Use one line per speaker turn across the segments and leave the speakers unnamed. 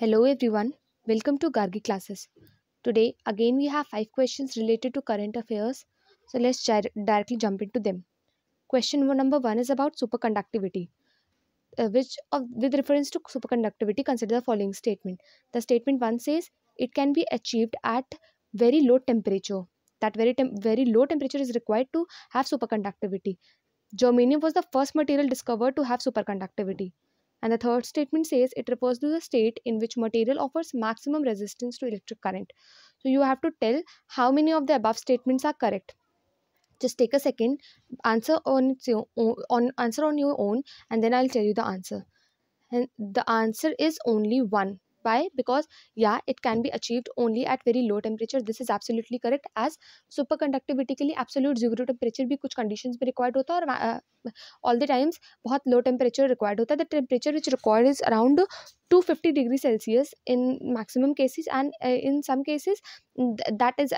Hello everyone, welcome to Gargi classes. Today again we have 5 questions related to current affairs. So let's directly jump into them. Question number 1 is about superconductivity. Uh, which of, with reference to superconductivity consider the following statement. The statement 1 says it can be achieved at very low temperature. That very tem very low temperature is required to have superconductivity. Germanium was the first material discovered to have superconductivity. And the third statement says it refers to the state in which material offers maximum resistance to electric current. So you have to tell how many of the above statements are correct. Just take a second, answer on its own, on answer on your own, and then I'll tell you the answer. And the answer is only one. Why? Because yeah, it can be achieved only at very low temperature. This is absolutely correct. As superconductivity के absolute zero temperature भी कुछ conditions में required होता है all the times बहुत low temperature required होता है the temperature which required is around two fifty degree Celsius in maximum cases and in some cases that is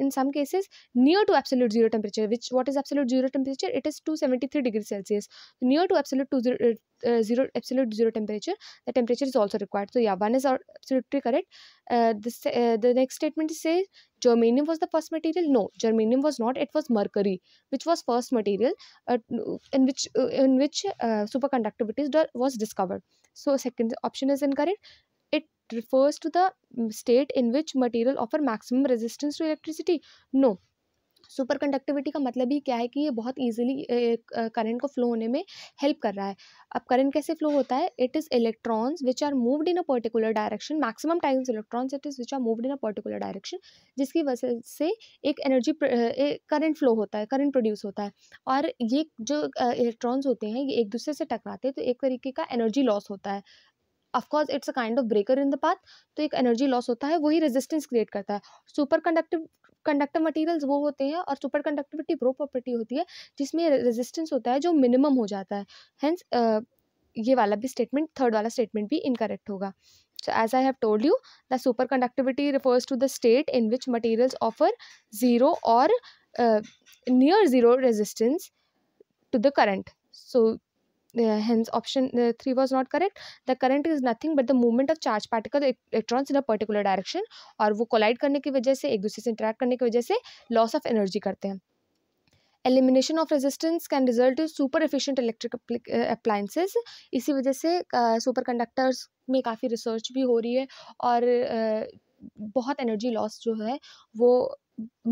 in some cases near to absolute zero temperature which what is absolute zero temperature it is two seventy three degree Celsius near to absolute to zero absolute zero temperature the temperature is also required so या one is absolutely correct the next statement is says germanium was the first material no germanium was not it was mercury which was first material uh, in which uh, in which uh, superconductivity was discovered so second option is incorrect it refers to the mm, state in which material offer maximum resistance to electricity no super conductivity का मतलब ही क्या है कि ये बहुत easily current को flow होने में हेल्प कर रहा है अब करंट कैसे फ्लो होता है it is electrons which are moved in a particular direction maximum times electrons it is which are moved in a particular direction जिसकी वजह से एक एनर्जी करंट फ्लो होता है करंट प्रोड्यूस होता है और ये जो इलेक्ट्रॉन्स होते हैं ये एक दूसरे से टकराते हैं तो एक तरीके का एनर्जी लॉस होता है of course it's a kind of breaker in the path तो एक एनर्जी लॉस होता है वही रेजिस्टेंस क्रिएट करता है सुपर कंडक्टिव कंडक्टिव मटेरियल्स वो होते हैं और सुपर कंडक्टिविटी वो प्रॉपर्टी होती है जिसमें रेजिस्टेंस होता है जो मिनिमम हो जाता है हैंस ये वाला भी स्टेटमेंट थर्ड वाला स्टेटमेंट भी इनकरेक्ट होगा so as I have told you the super conductivity refers to the state in which materials offer zero और near zero resistance to the current so uh, hence option uh, three was not correct the current is nothing but the movement of charge particle electrons in a particular direction और वो collide करने की वजह से एक दूसरे से interact करने की वजह से loss of energy करते हैं elimination of resistance can result super efficient electric appliances इसी वजह से सुपर uh, कंडक्टर्स में काफ़ी रिसर्च भी हो रही है और uh, बहुत एनर्जी लॉस जो है वो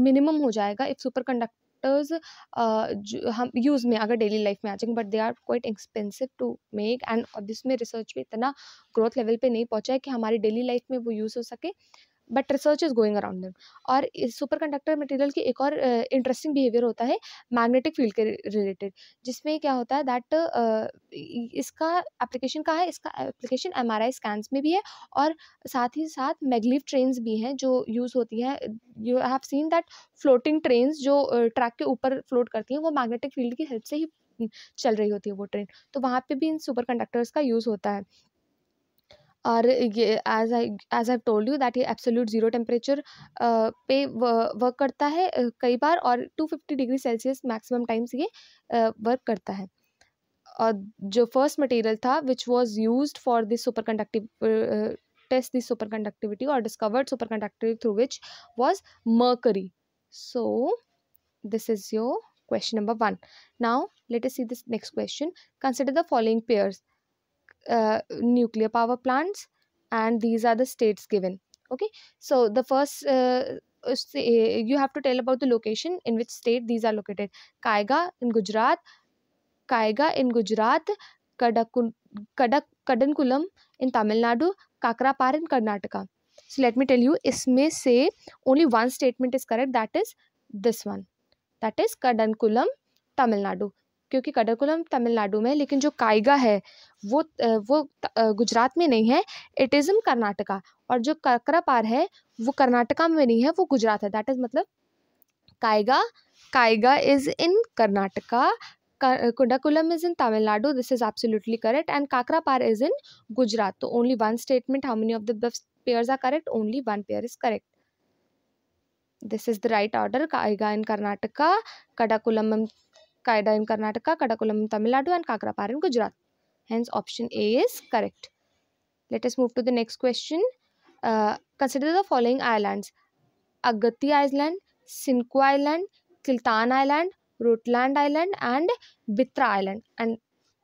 मिनिमम हो जाएगा if super conduct factors uh, हम यूज़ में अगर डेली लाइफ में आ जाएंगे but they are quite expensive to make and अब रिसर्च भी इतना ग्रोथ लेवल पे नहीं पहुंचा है कि हमारी डेली लाइफ में वो यूज़ हो सके but research is going around दम और इस सुपर कंडक्टर मटेरियल की एक और इंटरेस्टिंग बिहेवियर होता है मैग्नेटिक फील्ड के रिलेटेड जिसमें क्या होता है दैट uh, इसका एप्लीकेशन कहाँ है इसका application M R I scans में भी है और साथ ही साथ मैगलिव ट्रेन्स भी हैं जो यूज़ होती हैं you have seen that floating trains जो ट्रैक के ऊपर फ्लोट करती हैं वो मैग्नेटिक फील्ड की हेल्प से ही चल रही होती है वो ट्रेन तो वहाँ पे भी इन सुपर कंडक्टर्स का यूज़ होता है और ये as I as I told you that ये एब्सोल्यूट ज़ीरो टेम्परेचर पे वर्क करता है कई बार और two fifty degree Celsius maximum times ये वर्क करता है और जो फर्स्ट मटेरियल था which was use for this super conductive test this super conductivity और discovered super conductivity through which was mercury so this is your question number one now let us see this next question consider the following pairs uh, nuclear power plants and these are the states given okay so the first uh, uh you have to tell about the location in which state these are located kaiga in gujarat kaiga in gujarat Kadakun, Kadak, kadankulam in tamil nadu kakrapar in karnataka so let me tell you isme se only one statement is correct that is this one that is kadankulam tamil nadu क्योंकि कडकुलम तमिलनाडु में लेकिन जो काइगा है वो वो गुजरात में नहीं है इट इज़ इन कर्नाटका और जो कक्रापार है वो कर्नाटका में नहीं है वो गुजरात है दैट इज़ मतलब Kaiga Kaiga is in Karnataka Kudankulam is in Tamil Nadu this is absolutely correct and Kakrapar is in Gujarat तो only one statement how many of the pairs are correct only one pair is correct this is the right order Kaiga in Karnataka Kudankulam Kaida in Karnataka, Kadakulam in Tamil Nadu, and Kakrapar in Gujarat. Hence, option A is correct. Let us move to the next question. Uh, consider the following islands Agatti Island, Sinqua Island, Kiltan Island, Rutland Island, and Bitra Island. And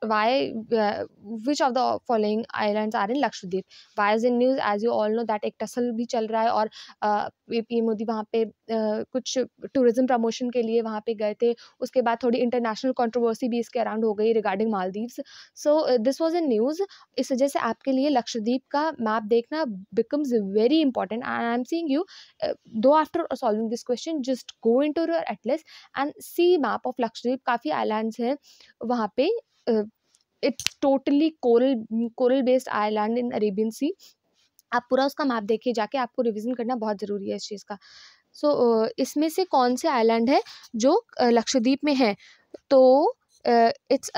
why uh, which of the following islands are in lakshadweep why is in news as you all know that ek tussle bhi chal raha hai aur uh, PM Modi वहाँ पे uh, कुछ tourism promotion के लिए वहाँ पे गए थे उसके बाद थोड़ी इंटरनेशनल कंट्रोवर्सी भी इसके अराउंड हो गई regarding Maldives so this was in news इस वजह से आपके लिए लक्षद्वीप का मैप देखना becomes very important and I am seeing you though after solving this question just go into your atlas and see map of Lakshadweep काफ़ी islands हैं वहाँ पे it's totally coral coral based island in Arabian sea आप पूरा उसका map देखिए जाके आपको रिविजन करना बहुत ज़रूरी है इस चीज़ का सो so, इसमें से कौन से आइलैंड है जो लक्षद्वीप में है तो इट्स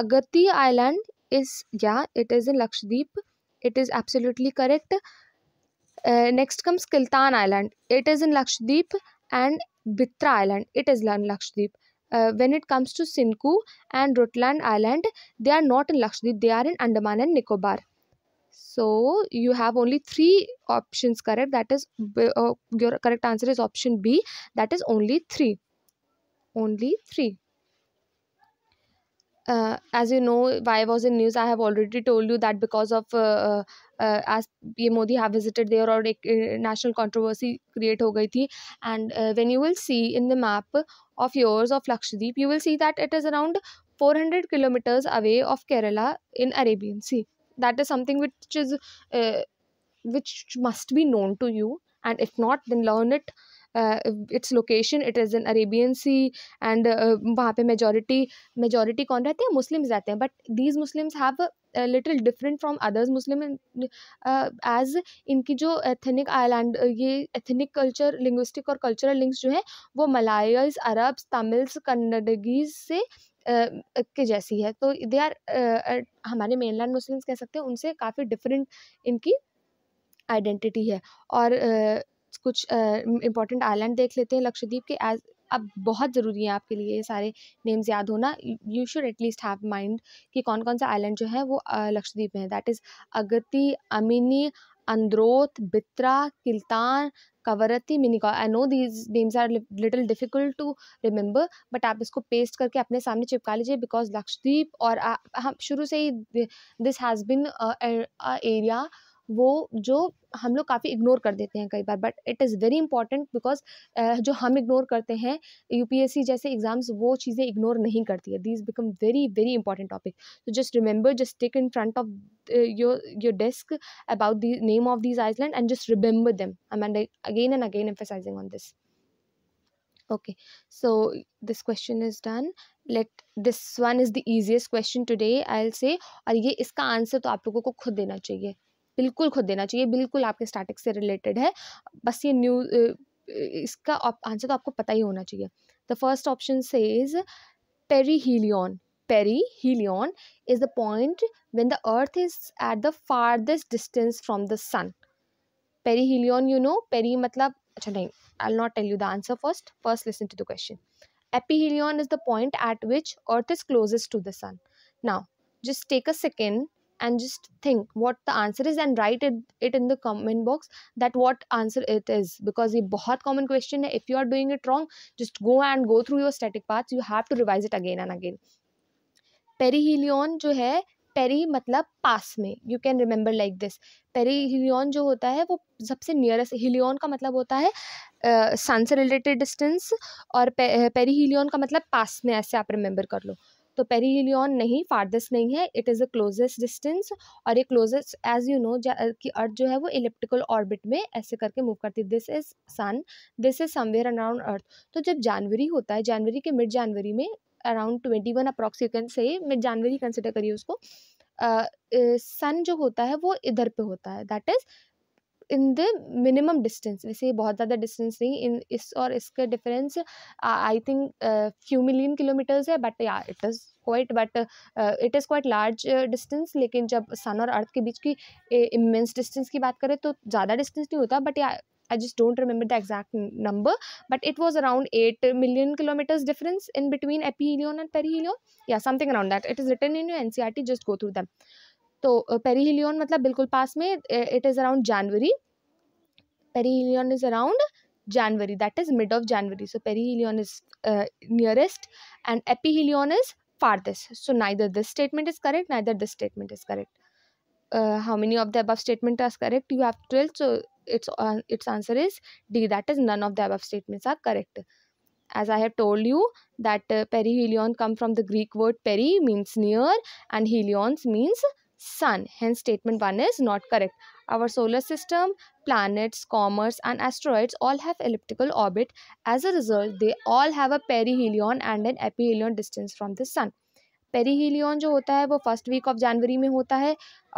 अगति आइलैंड इज या it is in Lakshadweep it is absolutely correct next comes Kiltan island it is in Lakshadweep and Bitra island it is in Lakshadweep uh, when it comes to Sinku and Rutland Island, they are not in Lakshadweep, they are in Andaman and Nicobar. So you have only three options correct. That is, uh, your correct answer is option B. That is only three. Only three uh, as you know, why was in news. I have already told you that because of uh, uh, uh as PM Modi have visited there or a uh, national controversy create ho gayi thi. And uh, when you will see in the map of yours of Lakshadweep, you will see that it is around 400 kilometers away of Kerala in Arabian Sea. That is something which is which must be known to you. And if not, then learn it its location it is in Arabian sea and वहाँ पे majority majority कौन रहते हैं Muslims रहते हैं but these Muslims have little different from others Muslim as uh, इनकी जो ethnic island uh, ये एथनिक कल्चर लिंग्विस्टिक और कल्चरल लिंक्स जो हैं वो मलायल्स अरब्स तमिल्स कन्नडगीज से uh, के जैसी है तो दे आर uh, uh, हमारे मेनलैंड मुस्लिम्स कह सकते हैं उनसे काफ़ी डिफरेंट इनकी आइडेंटिटी है और uh, कुछ इंपॉर्टेंट आइलैंड देख लेते हैं लक्षद्वीप के एज अब बहुत ज़रूरी है आपके लिए ये सारे नेम्स याद होना you should at least have mind कि कौन कौन सा आइलैंड जो है वो लक्षद्वीप में है that is Agatti Amini Andrott Bitra Kiltan Kavaratti Minicoy I know these names are little difficult to remember but आप इसको पेस्ट करके अपने सामने चिपका लीजिए बिकॉज लक्षद्वीप और हम शुरू से ही दिस हैज़ बिन एरिया वो जो हम लोग काफ़ी इग्नोर कर देते हैं कई बार but it is very important because जो हम इग्नोर करते हैं यूपीएससी जैसे एग्जाम्स वो चीज़ें इग्नोर नहीं करती है these become very very important topic so just remember just take in front of your your desk about the name of these island and just remember them I and again and again emphasising on this okay so this question is done let this one is the easiest question today I'll say और ये इसका answer तो आप लोगों को खुद देना चाहिए बिल्कुल खुद देना चाहिए बिल्कुल आपके स्टैटिक से रिलेटेड है बस ये न्यू इसका आंसर तो आपको पता ही होना चाहिए द फर्स्ट ऑप्शन से is perihelion perihelion is the point when the earth is at the farthest distance from the sun perihelion you know peri मतलब अच्छा नहीं I'll not tell you the answer first first listen to the question aphelion is the point at which earth is closest to the sun now just take a second and just think what the answer is and write it, it in the comment box that what answer it is because it's a very common question if you are doing it wrong just go and go through your static paths you have to revise it again and again perihelion jo hai peri मतलब पास में you can remember like this perihelion जो होता है वो सबसे nearest हिलियन का मतलब होता है सन से रिलेटेड डिस्टेंस और पेरी हिलियन का मतलब पास में ऐसे आप रिमेंबर कर लो तो पेरीलियन नहीं फार्देस्ट नहीं है it is a closest distance और ये क्लोजेस्ट एज यू नो कि अर्थ जो है वो इलेप्टिकल ऑर्बिट में ऐसे करके मूव करती this is sun this is somewhere around earth तो जब जनवरी होता है जनवरी के मिड जनवरी में around twenty one approx you can say mid January consider करिए उसको सन uh, जो होता है वो इधर पे होता है that is in the minimum distance वैसे ये बहुत ज़्यादा डिस्टेंस नहीं इन इस और इसके difference I think few million kilometres है बट या it is quite but it is quite large distance लेकिन जब सन और अर्थ के बीच की इमेंस डिस्टेंस की बात करें तो ज़्यादा डिस्टेंस नहीं होता बट या I just don't remember the exact number but it was around eight million kilometres difference in between aphelion and perihelion या something around that it is written in you N C R T just go through that तो perihelion मतलब बिल्कुल पास में it is around January perihelion is around January that is mid of January so perihelion is nearest and aphelion is farthest so neither this statement is correct neither this statement is correct how many of the above statement आज correct you have twelfth so it's it's answer is D that is none of the above statements are correct as I have told you that perihelion come from the Greek word peri means near and helions means sun hence statement 1 is not correct our solar system planets comets and asteroids all have elliptical orbit as a result they all have a perihelion and an aphelion distance from the sun perihelion जो होता है वो first week of January में होता है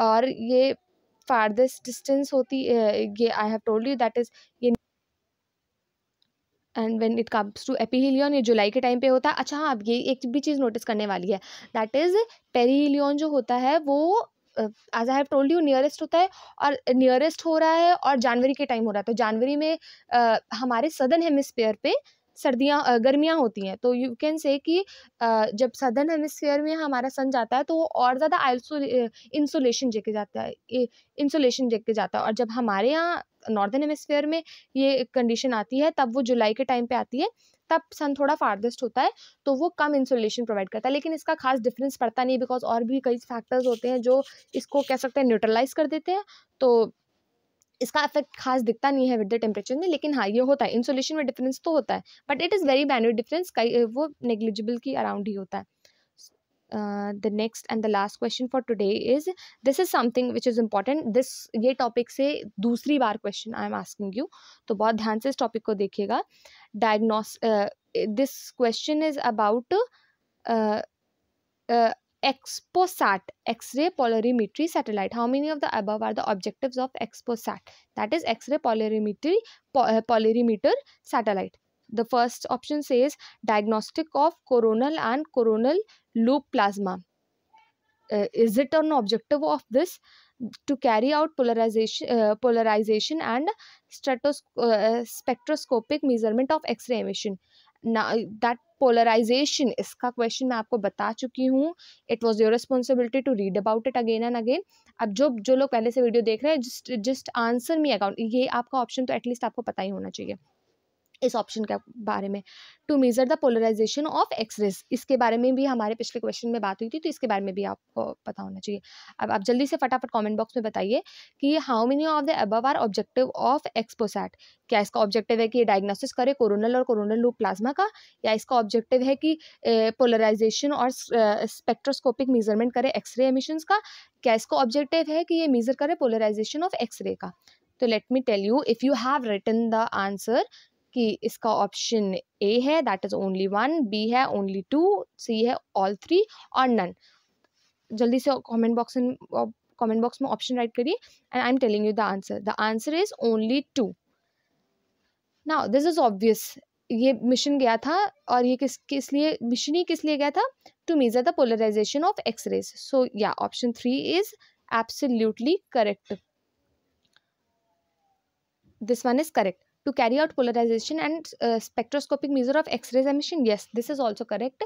और ये farthest distance होती ये I have told you that is ये and when it comes to aphelion ये जुलाई के टाइम पे होता है अच्छा हाँ आप ये एक भी चीज़ नोटिस करने वाली है दैट इज़ पेरीहिलियन जो होता है वो as I have told you nearest होता है और नियरेस्ट हो रहा है और जनवरी के टाइम हो रहा है तो जनवरी में हमारे सदर्न हेमिस्फेयर पे सर्दियाँ गर्मियाँ होती हैं तो यू कैन से कि जब सदर्न हेमिसफेयर में हमारा सन जाता है तो वो और ज़्यादा आइसो इंसुलेशन लेके जाता है इंसुलेशन लेके जाता है और जब हमारे यहाँ नॉर्दर्न हेमिसफेयर में ये कंडीशन आती है तब वो जुलाई के टाइम पे आती है तब सन थोड़ा फार्देस्ट होता है तो वो कम इंसुलेशन प्रोवाइड करता है लेकिन इसका खास डिफरेंस पड़ता नहीं बिकॉज और भी कई फैक्टर्स होते हैं जो इसको कह सकते हैं न्यूट्रलाइज कर देते हैं तो इसका इफेक्ट खास दिखता नहीं है विद द टेम्परेचर में लेकिन हाँ ये होता है इंसुलेशन में डिफरेंस तो होता है but it is very banner difference कई वो नेग्लिजिबल की अराउंड ही होता है the next and the last question for today is this is something which is important this ये टॉपिक से दूसरी बार question I'm asking you तो बहुत ध्यान से इस टॉपिक को देखिएगा diagnose this question is about EXPOSAT, X-ray polarimetry satellite. How many of the above are the objectives of EXPOSAT? That is X-ray polarimetry, uh, polarimeter satellite. The first option says diagnostic of coronal and coronal loop plasma. Uh, is it an objective of this? to carry out polarization uh, polarization and stratos uh, spectroscopic measurement of x-ray emission ना that polarisation इसका question मैं आपको बता चुकी हूँ it was your responsibility to read about it again and again अब जो जो लोग पहले से वीडियो देख रहे हैं just just answer me account ये आपका ऑप्शन तो एटलीस्ट आपको पता ही होना चाहिए इस ऑप्शन के बारे में to measure the polarisation of X rays इसके बारे में भी हमारे पिछले क्वेश्चन में बात हुई थी तो इसके बारे में भी आपको पता होना चाहिए अब आप जल्दी से फटाफट कमेंट बॉक्स में बताइए कि how many of the above are objective of XPoSat क्या इसका ऑब्जेक्टिव है कि डायग्नोसिस करे कोरोनल और कोरोनल लूप प्लाज्मा का या इसका ऑब्जेक्टिव है कि पोलराइजेशन और स्पेक्ट्रोस्कोपिक मेजरमेंट करे एक्सरे एमिशंस का क्या इसका ऑब्जेक्टिव है कि ये मेजर करे पोलराइजेशन ऑफ एक्सरे का तो let me tell you if you have written the answer कि इसका ऑप्शन ए है that is only one B है ओनली टू सी है ऑल थ्री और नन जल्दी से कमेंट बॉक्स कमेंट बॉक्स में ऑप्शन राइट करिए and I I'm telling you the answer the answer is only two now this is obvious ये mission गया था और ये किस किस लिए मिशन ही किस लिए गया था to measure the polarisation of rays so या option three is absolutely correct this one is correct to carry out polarization and uh, spectroscopic measure of x-ray emission yes this is also correct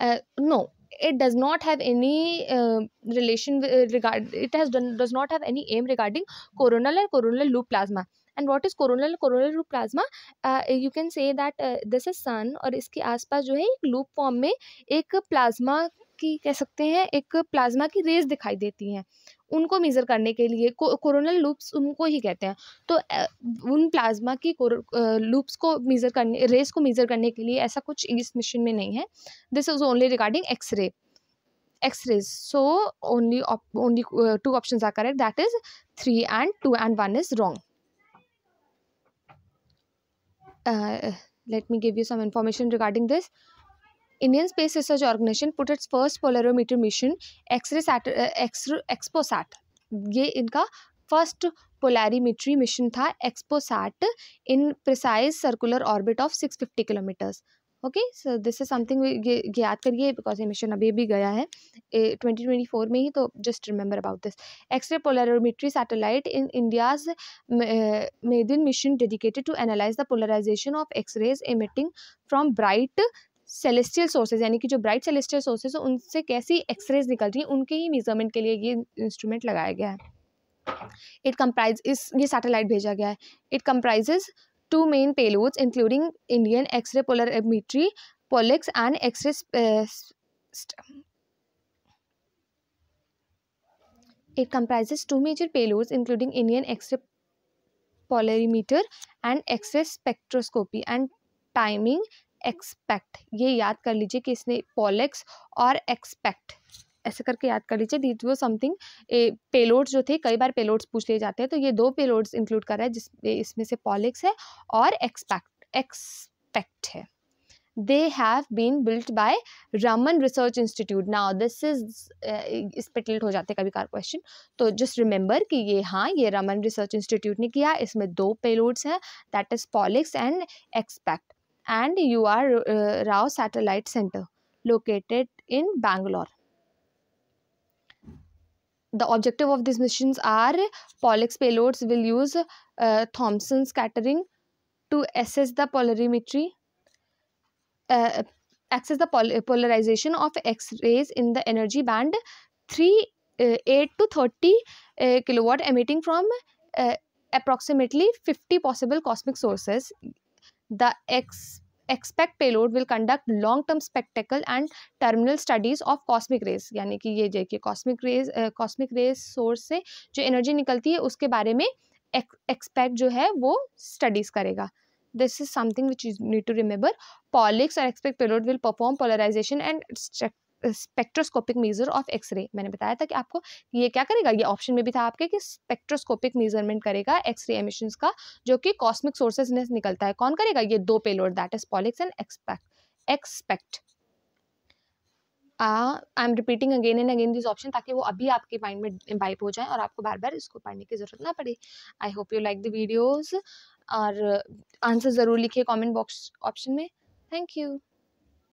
uh, no it does not have any uh, relation with, regard it has done, does not have any aim regarding coronal and coronal loop plasma and what is coronal coronal loop plasma uh, you can say that uh, this is sun और इसके आसपास जो है एक loop form में एक plasma की कह सकते हैं एक प्लाज्मा की रेज दिखाई देती हैं उनको मेज़र करने के लिए को, कोरोनल लूप्स उनको ही कहते हैं तो उन प्लाज्मा की लूप्स को मेज़र करने रेज को मेज़र करने के लिए ऐसा कुछ इस मिशन में नहीं है this is only regarding X ray x-rays so only op only uh, two options are correct that is 3 and 2 and 1 is wrong uh, let me give you some Indian space research organisation put its first polarimeter mission X ray sat sat, uh, ये इनका first polarimetry mission था XPoSat in precise circular orbit of six fifty kilometres okay so this is something याद करिए because ये mission अभी भी गया है ट्वेंटी ट्वेंटी फोर में ही तो just remember about this X ray polarimetry satellite in India's maiden mission dedicated to analyse the polarisation of X rays emitting from bright celestial sources यानी कि जो ब्राइट सेलेस्टियल सोर्सेज उनसे कैसी एक्सरेज निकलती हैं उनके ही मेजरमेंट के लिए ये इंस्ट्रूमेंट लगाया गया है इट कम्प्राइज इस ये सैटेलाइट भेजा गया है it comprises two main payloads including Indian X ray polarimetry POLIX and X ray it comprises two major payloads including Indian X ray polarimeter and X ray spectroscopy and timing XSPECT ये याद कर लीजिए कि इसने पॉलेक्स और एक्सपेक्ट ऐसे करके याद कर लीजिए दीज वो समथिंग पेलोड्स जो थे कई बार पेलोड्स पूछ लिए जाते हैं तो ये दो पेलोड्स इंक्लूड कर रहा है जिस इसमें से पॉलिक्स है और एक्सपेक्ट एक्सपेक्ट है they have been built by Raman research institute ना दिस इज इस पर टिल्ट हो जाते कभी कार क्वेश्चन तो जस्ट रिमेंबर कि ये हाँ ये रमन रिसर्च इंस्टीट्यूट ने किया इसमें दो पेलोड्स हैं that is POLIX and XSPECT and UR uh, Rao Satellite Center located in Bangalore. The objective of these missions are Pollux payloads will use uh, Thomson scattering to assess the polarimetry, uh, access the pol polarization of X-rays in the energy band 3, uh, 8 to 30 uh, kilowatt emitting from uh, approximately 50 possible cosmic sources the X XSPECT payload will conduct long term spectral and terminal studies of cosmic rays यानी कि ये देखिए cosmic rays cosmic rays source से जो energy निकलती है उसके बारे में एक्सपेक्ट जो है वो स्टडीज करेगा this is something which you need to remember POLIX और XSPECT payload will perform polarisation and spectroscopic measure of X ray मैंने बताया था कि आपको ये क्या करेगा ये ऑप्शन में भी था आपके कि स्पेक्ट्रोस्कोपिक मेजरमेंट करेगा एक्सरे एमिशन का जो कि कॉस्मिक सोर्सेज में निकलता है कौन करेगा ये दो payload that is POLIX and XSPECT XSPECT I'm repeating again and again this option ताकि वो अभी आपके माइंड में वाइप हो जाए और आपको बार बार इसको पढ़ने की जरूरत ना पड़े I hope you like the videos और आंसर ज़रूर लिखिए कॉमेंट बॉक्स ऑप्शन में थैंक यू